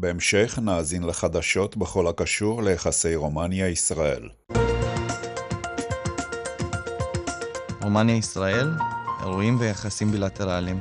בהמשך נאזין לחדשות בכל הקשור ליחסי רומניה-ישראל. רומניה-ישראל, אירועים ויחסים בילטרליים.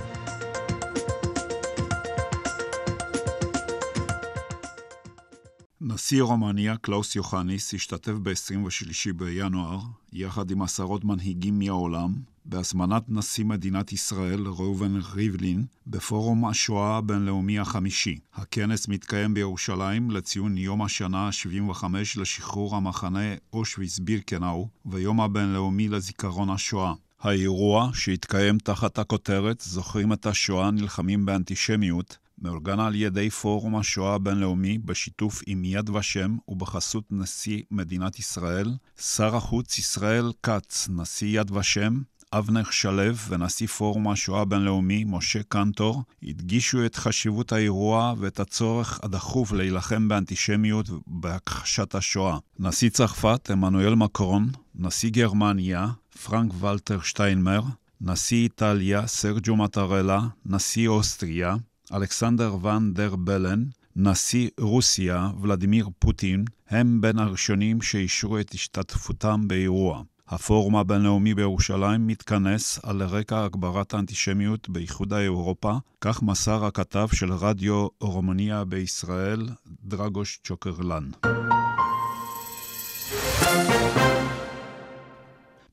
נשיא רומניה קלאוס יוחניס השתתף ב-23 בינואר, יחד עם עשרות מנהיגים מהעולם, בהזמנת נשיא מדינת ישראל ראובן ריבלין בפורום השואה הבינלאומי החמישי. הכנס מתקיים בירושלים לציון יום השנה ה-75 לשחרור המחנה אושוויץ-בירקנאו ויום הבינלאומי לזיכרון השואה. האירוע, שהתקיים תחת הכותרת "זוכרים את השואה נלחמים באנטישמיות", מאורגן על ידי פורום השואה הבינלאומי בשיתוף עם יד ושם ובחסות נשיא מדינת ישראל, שר החוץ ישראל כץ, נשיא יד ושם, אבנך שלו ונשיא פורום השואה הבינלאומי, משה קנטור, הדגישו את חשיבות האירוע ואת הצורך הדחוף להילחם באנטישמיות ובהכחשת השואה. נשיא צרפת, עמנואל מקרון, נשיא גרמניה, פרנק ולטר שטיינמר, נשיא איטליה, סרג'ו מטרלה, נשיא אוסטריה, אלכסנדר ואן דר בלן, נשיא רוסיה, ולדימיר פוטין, הם בין הראשונים שאישרו את השתתפותם באירוע. הפורום הבינלאומי בירושלים מתכנס על רקע הגברת האנטישמיות באיחוד האירופה, כך מסר הכתב של רדיו רומניה בישראל, דרגוש צ'וקרלן.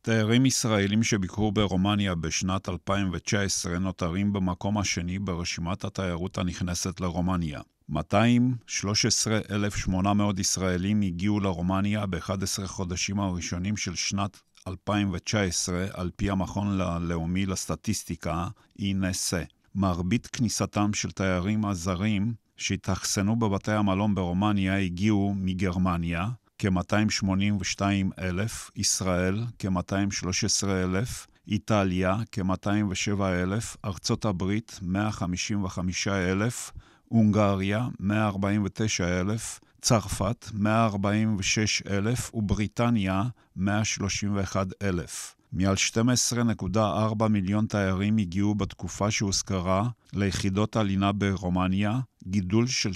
תיירים ישראלים שביקרו ברומניה בשנת 2019 נותרים במקום השני ברשימת התיירות הנכנסת לרומניה. 213,800 ישראלים הגיעו לרומניה ב-11 חודשים הראשונים של שנת 2019, על פי המכון הלאומי לסטטיסטיקה, אינסה. מרבית כניסתם של תיירים הזרים שהתאכסנו בבתי המלון ברומניה הגיעו מגרמניה, כ 282000 ישראל, כ 213000 איטליה, כ 207000 ארצות הברית, 155,000, הונגריה, 149,000, צרפת, 146,000 ובריטניה, 131,000. מעל 12.4 מיליון תיירים הגיעו בתקופה שהוזכרה ליחידות הלינה ברומניה, גידול של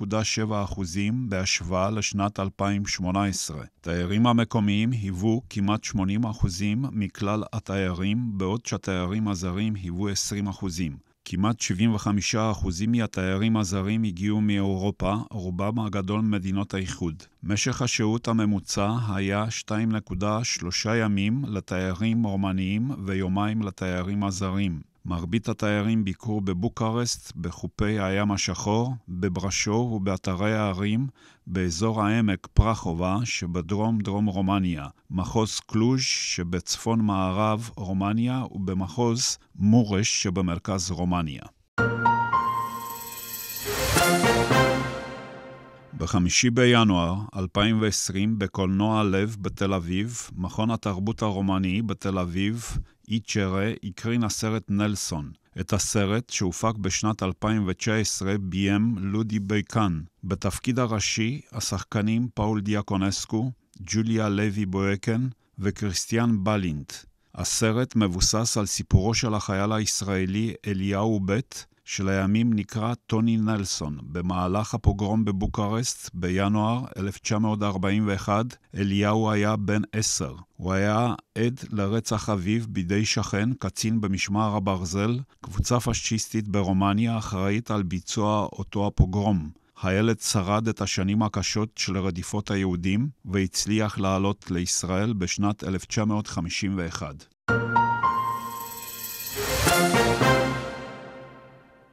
3.7% בהשוואה לשנת 2018. תיירים המקומיים היוו כמעט 80% מכלל התיירים, בעוד שהתיירים הזרים היוו 20%. כמעט 75% מהתיירים הזרים הגיעו מאירופה, רובם הגדול ממדינות האיחוד. משך השהות הממוצע היה 2.3 ימים לתיירים רומניים ויומיים לתיירים הזרים. מרבית התיירים ביקרו בבוקרסט, בחופי הים השחור, בברשוב ובאתרי הערים, באזור העמק פרחובה שבדרום דרום רומניה, מחוז קלוז' שבצפון מערב רומניה ובמחוז מורש שבמרכז רומניה. בחמישי בינואר 2020, בקולנוע לב בתל אביב, מכון התרבות הרומני בתל אביב, אי צ'רה, הקרין הסרט נלסון. את הסרט, שהופק בשנת 2019, ביים לודי בייקן. בתפקיד הראשי, השחקנים פאול דיאקונסקו, ג'וליה לוי בויקן וכריסטיאן בלינט. הסרט מבוסס על סיפורו של החייל הישראלי אליהו ב' שלימים נקרא טוני נלסון, במהלך הפוגרום בבוקרשט בינואר 1941, אליהו היה בן עשר. הוא היה עד לרצח אביו בידי שכן, קצין במשמר הברזל, קבוצה פשיסטית ברומניה אחראית על ביצוע אותו הפוגרום. הילד שרד את השנים הקשות של רדיפות היהודים והצליח לעלות לישראל בשנת 1951.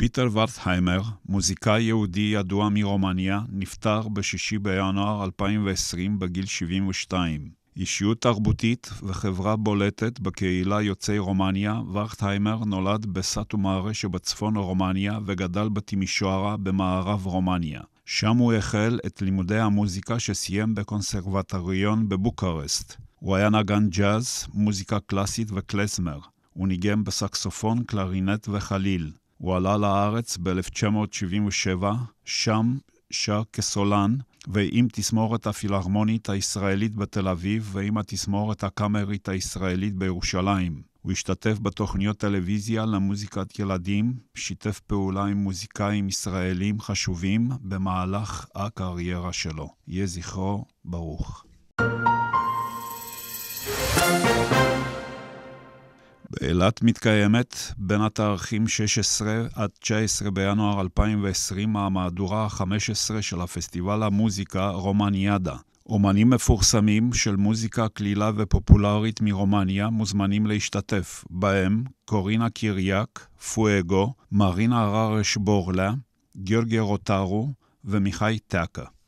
פיטר ורטהיימר, מוזיקאי יהודי ידוע מרומניה, נפטר ב-6 בינואר 2020 בגיל 72. אישיות תרבותית וחברה בולטת בקהילה יוצאי רומניה, ורטהיימר נולד בסאטומארה שבצפון רומניה וגדל בתימישוארה במערב רומניה. שם הוא החל את לימודי המוזיקה שסיים בקונסרבטוריון בבוקרשט. הוא היה נגן ג'אז, מוזיקה קלאסית וקלזמר. הוא ניגם בסקסופון, קלרינט וחליל. הוא עלה לארץ ב-1977, שם שר כסולן, ועם תסמורת הפילהרמונית הישראלית בתל אביב ועם התסמורת הקאמרית הישראלית בירושלים. הוא השתתף בתוכניות טלוויזיה למוזיקת ילדים, שיתף פעולה עם מוזיקאים ישראלים חשובים במהלך הקריירה שלו. יהיה זכרו ברוך. thank you אילת מתקיימת בין התארכים 16 עד 19 בינואר 2020 המהדורה ה-15 של הפסטיבל המוזיקה רומניאדה. אומנים מפורסמים של מוזיקה קלילה ופופולרית מרומניה מוזמנים להשתתף, בהם קורינה קיריאק, פואגו, מרינה ררש בורלה, גיורגיה רוטרו ומיכאי טאקה.